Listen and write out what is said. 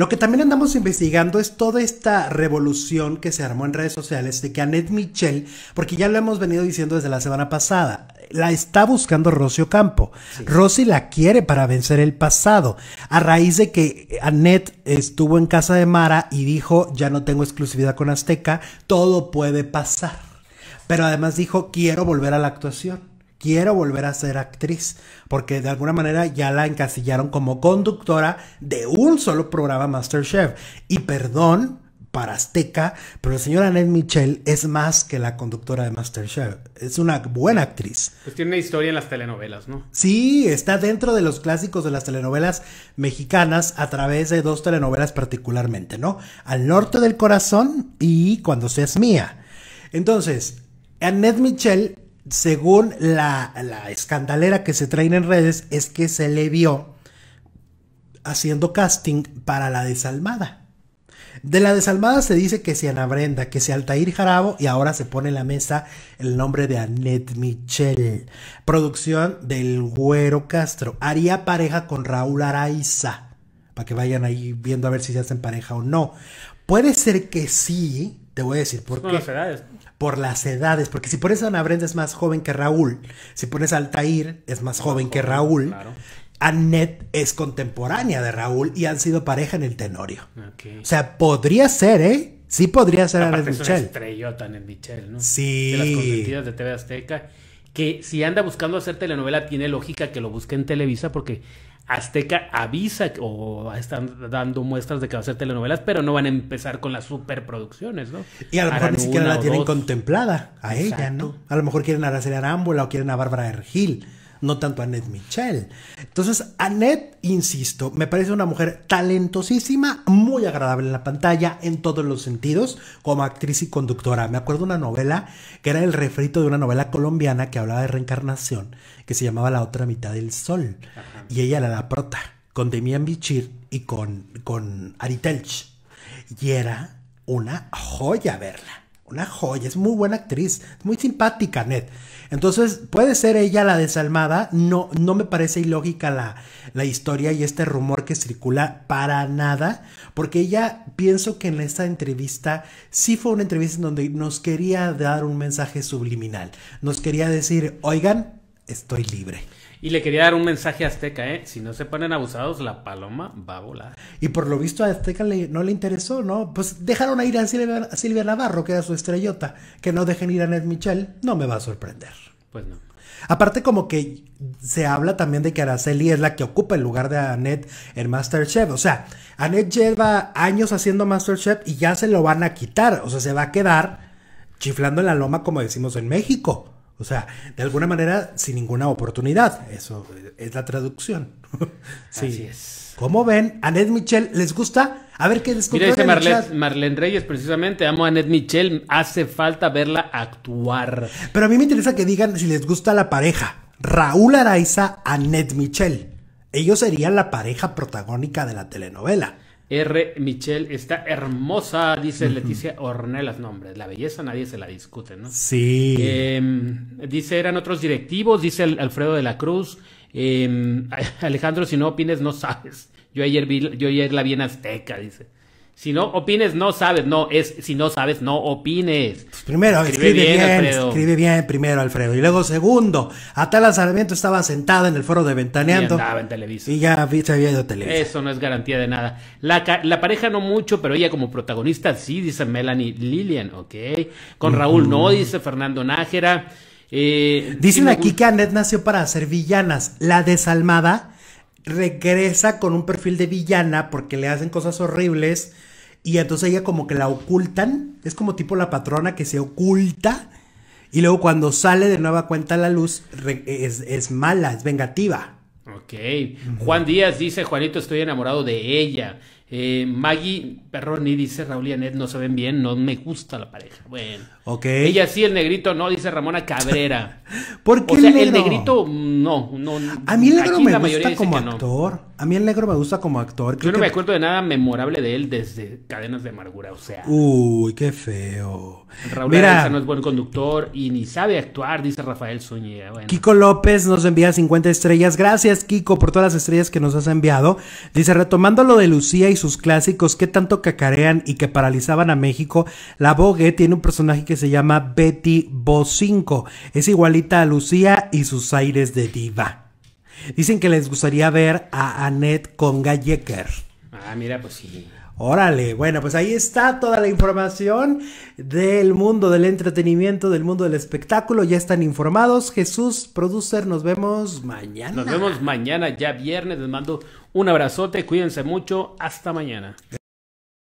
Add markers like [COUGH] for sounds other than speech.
Lo que también andamos investigando es toda esta revolución que se armó en redes sociales de que Annette Michel, porque ya lo hemos venido diciendo desde la semana pasada, la está buscando Rocio Campo. Rossi Rosy la quiere para vencer el pasado. A raíz de que Annette estuvo en casa de Mara y dijo, ya no tengo exclusividad con Azteca, todo puede pasar. Pero además dijo, quiero volver a la actuación quiero volver a ser actriz, porque de alguna manera ya la encasillaron como conductora de un solo programa MasterChef. Y perdón para Azteca, pero la señora Annette Michel es más que la conductora de MasterChef, es una buena actriz. Pues tiene una historia en las telenovelas, ¿no? Sí, está dentro de los clásicos de las telenovelas mexicanas a través de dos telenovelas particularmente, ¿no? Al norte del corazón y Cuando seas mía. Entonces, Annette Michel según la, escandalera que se traen en redes, es que se le vio haciendo casting para la desalmada. De la desalmada se dice que si Ana Brenda, que si Altair Jarabo y ahora se pone en la mesa el nombre de Annette Michel, producción del Güero Castro. Haría pareja con Raúl Araiza, para que vayan ahí viendo a ver si se hacen pareja o no. Puede ser que sí, te voy a decir por, qué. Por las edades. Por las edades. Porque si pones a Ana Brenda es más joven que Raúl. Si pones a Altair es más joven que Raúl. Claro. Annette es contemporánea de Raúl y han sido pareja en el Tenorio. O sea, podría ser, ¿eh? Sí podría ser Annette Michel. estrellota Annette Michel, ¿no? Sí. De las consentidas de TV Azteca. Que si anda buscando hacer telenovela, tiene lógica que lo busque en Televisa porque Azteca avisa o están dando muestras de que va a ser telenovelas, pero no van a empezar con las superproducciones, ¿no? Y a lo mejor ni siquiera la tienen contemplada a ella, ¿no? A lo mejor quieren a Araceli Arámbula o quieren a Bárbara Ergil no tanto Annette Michel. Entonces, Annette, insisto, me parece una mujer talentosísima, muy agradable en la pantalla, en todos los sentidos, como actriz y conductora. Me acuerdo una novela que era el refrito de una novela colombiana que hablaba de reencarnación, que se llamaba La otra mitad del sol. Y ella era la prota, con Demian Bichir y con, con Ari Y era una joya verla una joya, es muy buena actriz, muy simpática, net Entonces, puede ser ella la desalmada, no, no me parece ilógica la, la historia y este rumor que circula para nada, porque ella pienso que en esta entrevista sí fue una entrevista en donde nos quería dar un mensaje subliminal, nos quería decir, oigan, estoy libre. Y le quería dar un mensaje a Azteca, ¿eh? Si no se ponen abusados, la paloma va a volar. Y por lo visto a Azteca le, no le interesó, ¿no? Pues dejaron a ir a Silvia, Navarro, que era su estrellota. Que no dejen ir a Ned Michel, no me va a sorprender. Pues no. Aparte como que se habla también de que Araceli es la que ocupa el lugar de Annette en Masterchef. O sea, Annette lleva años haciendo Masterchef y ya se lo van a quitar. O sea, se va a quedar chiflando en la loma como decimos en México. O sea, de alguna manera, sin ninguna oportunidad. Eso eh, es la traducción. [LAUGHS] sí. Así es. Como ven, a Ned Michel les gusta. A ver qué descubrió. Mira, dice Marlene, Reyes, precisamente. Amo a Ned Michel. Hace falta verla actuar. Pero a mí me interesa que digan si les gusta la pareja. Raúl Araiza Annette Ned Michel. Ellos serían la pareja protagónica de la telenovela. R. Michelle está hermosa, dice Leticia Ornelas. No, la belleza nadie se la discute, ¿no? Sí. Em, dice, eran otros directivos, dice Alfredo de la Cruz. Em, [LAUGHS] Alejandro, si no opines, no sabes. Yo ayer, vi, yo ayer la vi en Azteca, dice. Si no opines, no sabes. No, es si no sabes, no opines. Pues primero, escribe, bien, escribe bien primero, Alfredo. Y luego, segundo, Atala Sarmiento estaba sentada en el foro de Ventaneando. Y ya se había ido a Televisa. Eso no es garantía de nada. La, la, pareja no mucho, pero ella como protagonista sí, dice Melanie Lillian, ¿ok? Con Raúl no, dice Fernando Nájera. Eh, Dicen aquí que Annette nació para hacer villanas. La desalmada regresa con un perfil de villana porque le hacen cosas horribles y entonces ella como que la ocultan, es como tipo la patrona que se oculta y luego cuando sale de nueva cuenta la luz es, es mala, es vengativa. Ok. Juan Díaz dice, Juanito, estoy enamorado de ella. Eh, Maggie, Perroni, dice Raúl y Anet, no se ven bien, no me gusta la pareja. Bueno. Ok. Ella sí, el negrito no, dice Ramona Cabrera. [LAUGHS] ¿Por qué el, negrito no, no. A mí el negro me gusta como actor. A mí el negro me gusta como actor. Yo no me acuerdo de nada memorable de él desde Cadenas de Amargura, o sea. Uy, qué feo. Raúl no es buen conductor y ni sabe actuar, dice Rafael Zúñiga. Kiko López nos envía 50 estrellas. Gracias, Kiko, por todas las estrellas que nos has enviado. Dice, retomando lo de Lucía y sus clásicos que tanto cacarean y que paralizaban a México, la Vogue tiene un personaje que se llama Betty Bocinco. Es igualita a Lucía y sus aires de diva. Dicen que les gustaría ver a Annette con Galleker. Ah, mira, pues sí. Órale, bueno, pues ahí está toda la información del mundo del entretenimiento, del mundo del espectáculo. Ya están informados. Jesús, producer, nos vemos mañana. Nos vemos mañana, ya viernes. Les mando un abrazote, cuídense mucho. Hasta mañana.